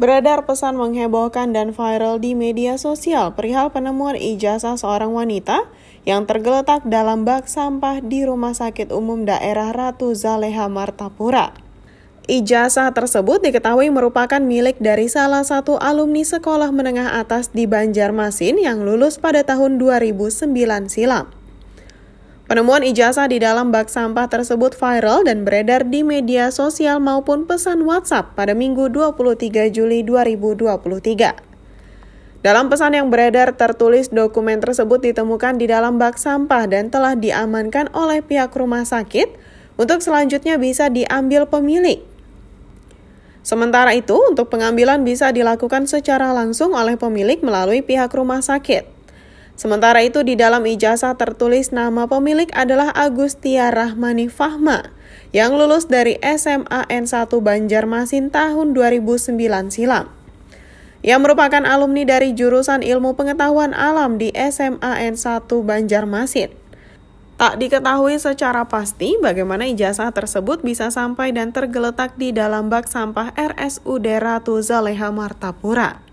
Beredar pesan menghebohkan dan viral di media sosial perihal penemuan ijazah seorang wanita yang tergeletak dalam bak sampah di Rumah Sakit Umum Daerah Ratu Zaleha Martapura. Ijazah tersebut diketahui merupakan milik dari salah satu alumni sekolah menengah atas di Banjarmasin yang lulus pada tahun 2009 silam. Penemuan ijazah di dalam bak sampah tersebut viral dan beredar di media sosial maupun pesan WhatsApp pada Minggu 23 Juli 2023. Dalam pesan yang beredar tertulis dokumen tersebut ditemukan di dalam bak sampah dan telah diamankan oleh pihak rumah sakit untuk selanjutnya bisa diambil pemilik. Sementara itu, untuk pengambilan bisa dilakukan secara langsung oleh pemilik melalui pihak rumah sakit. Sementara itu di dalam ijazah tertulis nama pemilik adalah Agustia Rahmani Fahma yang lulus dari SMA N1 Banjarmasin tahun 2009 silam. Ia merupakan alumni dari jurusan Ilmu Pengetahuan Alam di SMA N1 Banjarmasin. Tak diketahui secara pasti bagaimana ijazah tersebut bisa sampai dan tergeletak di dalam bak sampah RSUD Ratu Zaleha Martapura.